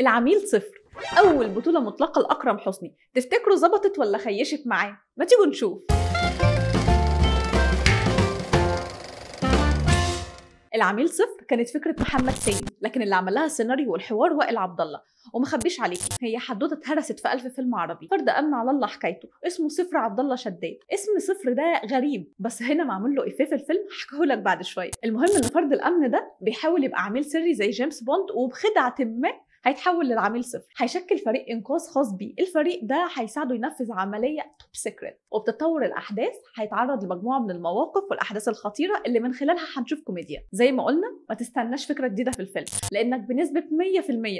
العميل صفر اول بطوله مطلقه لاكرم حسني تفتكروا ظبطت ولا خيشت معاه ما تيجوا نشوف العميل صفر كانت فكره محمد سامي لكن اللي عملها السيناريو والحوار وائل عبد الله ومخبيش عليكي هي حدوته اتهرست في ألف فيلم عربي فرد امن على الله حكايته اسمه صفر عبد الله شداد اسم صفر ده غريب بس هنا معمول له افيه في الفيلم هحكيهولك بعد شويه المهم ان فرد الامن ده بيحاول يبقى عميل سري زي جيمس بوند وبخدعه ما هيتحول للعميل صفر هيشكل فريق انقاذ خاص بيه الفريق ده هيساعده ينفذ عمليه توب سيكريت وبتطور الاحداث هيتعرض لمجموعه من المواقف والاحداث الخطيره اللي من خلالها هنشوف كوميديا زي ما قلنا ما تستناش فكره جديده في الفيلم لانك بنسبه 100%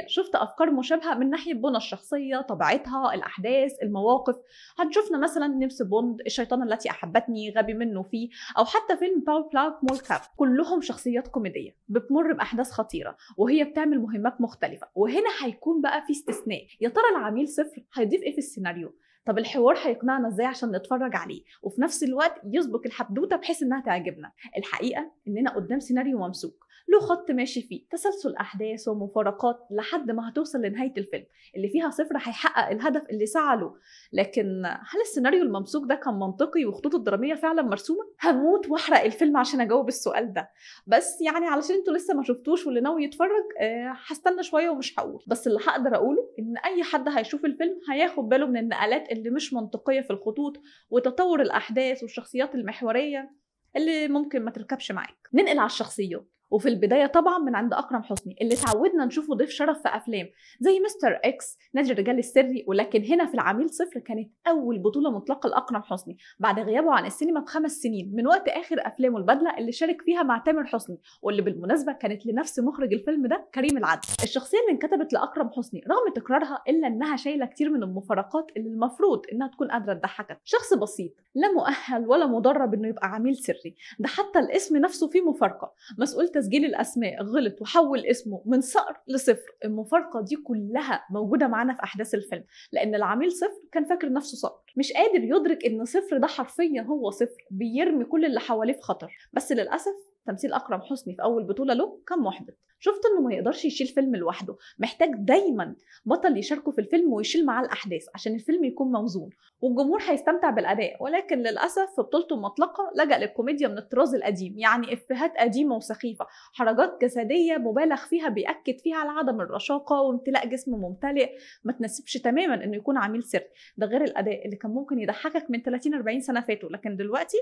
شفت افكار مشابهه من ناحيه بنى الشخصيه طبيعتها الاحداث المواقف هتشوفنا مثلا نفس بوند الشيطانه التي احبتني غبي منه فيه او حتى فيلم باور بلاك مول كاب كلهم شخصيات كوميديه بتمر باحداث خطيره وهي بتعمل مهمات مختلفه وهي وهنا هيكون بقى في استثناء يا ترى العميل صفر هيضيف ايه في السيناريو طب الحوار هيقنعنا ازاي عشان نتفرج عليه وفي نفس الوقت يسبق الحدوته بحيث انها تعجبنا الحقيقه اننا قدام سيناريو ممسوك له خط ماشي فيه تسلسل احداث ومفارقات لحد ما هتوصل لنهايه الفيلم اللي فيها صفر هيحقق الهدف اللي سعى له لكن هل السيناريو الممسوك ده كان منطقي والخطوط الدراميه فعلا مرسومه هموت واحرق الفيلم عشان اجاوب السؤال ده بس يعني علشان انتوا لسه ما شفتوش واللي ناوي يتفرج آه، هستنى شويه ومش هقول بس اللي هقدر اقوله ان اي حد هيشوف الفيلم هياخد باله من النقلات اللي مش منطقيه في الخطوط وتطور الاحداث والشخصيات المحوريه اللي ممكن ما تركبش معاك ننقل على الشخصيات وفي البدايه طبعا من عند اكرم حسني اللي اتعودنا نشوفه ضيف شرف في افلام زي مستر اكس نادي الرجال السري ولكن هنا في العميل صفر كانت اول بطوله مطلقه لاكرم حسني بعد غيابه عن السينما بخمس سنين من وقت اخر افلامه البدله اللي شارك فيها مع تامر حسني واللي بالمناسبه كانت لنفس مخرج الفيلم ده كريم العدل الشخصيه اللي انكتبت لاكرم حسني رغم تكرارها الا انها شايله كتير من المفارقات اللي المفروض انها تكون قادره تضحكك شخص بسيط لا مؤهل ولا مدرب انه يبقى عميل سري ده حتى الاسم نفسه فيه مفارقه مسؤوله تسجيل الاسماء غلط وحول اسمه من صقر لصفر المفارقه دي كلها موجوده معانا في احداث الفيلم لان العميل صفر كان فاكر نفسه صقر مش قادر يدرك ان صفر ده حرفيا هو صفر بيرمي كل اللي حواليه في خطر بس للاسف تمثيل اكرم حسني في اول بطوله له كان محبط شفت انه ما يقدرش يشيل فيلم لوحده محتاج دايما بطل يشاركه في الفيلم ويشيل معاه الاحداث عشان الفيلم يكون موزون والجمهور هيستمتع بالاداء ولكن للاسف في بطولته المطلقه لجا للكوميديا من الطراز القديم يعني افيهات قديمه وسخيفه حركات جسديه مبالغ فيها بياكد فيها على عدم الرشاقه وامتلاء جسم ممتلئ ما تناسبش تماما انه يكون عميل سر ده غير الاداء اللي كان ممكن يضحكك من 30 40 سنه فاتوا لكن دلوقتي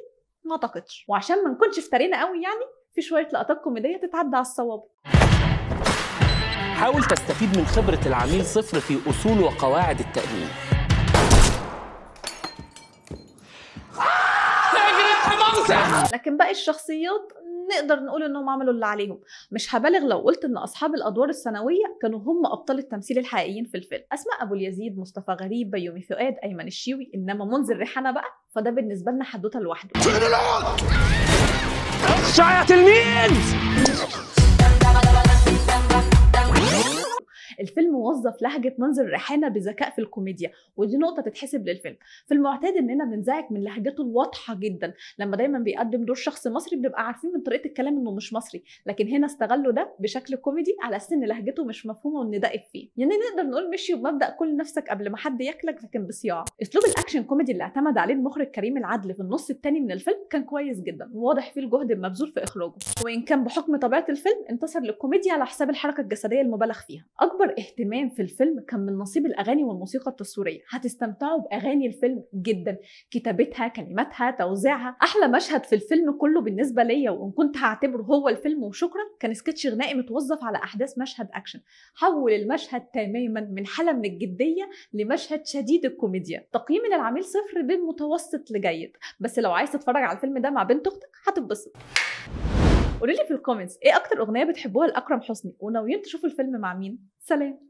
ما اعتقدش وعشان ما نكونش افترينا قوي يعني في شويه لقطات كوميديه تتعدى على الصواب حاول تستفيد من خبره العميل صفر في اصول وقواعد التامين آه! لكن باقي الشخصيات نقدر نقول انهم عملوا اللي عليهم مش هبالغ لو قلت ان اصحاب الادوار الثانويه كانوا هم ابطال التمثيل الحقيقيين في الفيلم اسماء ابو اليزيد مصطفى غريب بيومي فؤاد ايمن الشيوي انما منذر ريحانه بقى فده بالنسبه لنا حدوته لوحده تلميذ الفيلم وظف لهجه منظر الريحانه بذكاء في الكوميديا ودي نقطه تتحسب للفيلم في المعتاد اننا بنزعج من لهجته الواضحه جدا لما دايما بيقدم دور شخص مصري بنبقى عارفين من طريقه الكلام انه مش مصري لكن هنا استغلوا ده بشكل كوميدي على اساس ان لهجته مش مفهومه وان ده افيه يعني نقدر نقول مشي بمبدا كل نفسك قبل ما حد ياكلك لكن بصياعه اسلوب الاكشن كوميدي اللي اعتمد عليه المخرج كريم العدل في النص الثاني من الفيلم كان كويس جدا وواضح فيه الجهد المبذول في اخراجه وان كان بحكم طبيعه الفيلم انتصر للكوميديا على حساب الحركه الجسديه المبالغ فيها اكبر اهتمام في الفيلم كان من نصيب الاغاني والموسيقى التصويريه هتستمتعوا باغاني الفيلم جدا كتابتها كلماتها توزيعها احلى مشهد في الفيلم كله بالنسبه ليا وان كنت هعتبره هو الفيلم وشكرا كان سكتش غنائي متوظف على احداث مشهد اكشن حول المشهد تماما من حاله من الجديه لمشهد شديد الكوميديا تقييمي للعميل صفر بين متوسط لجيد بس لو عايز تتفرج على الفيلم ده مع بنت اختك هتتبسط قولوا لي في الكومنتس ايه اكتر اغنيه بتحبوها لاكرم حسني وناويين تشوفوا الفيلم مع مين سلام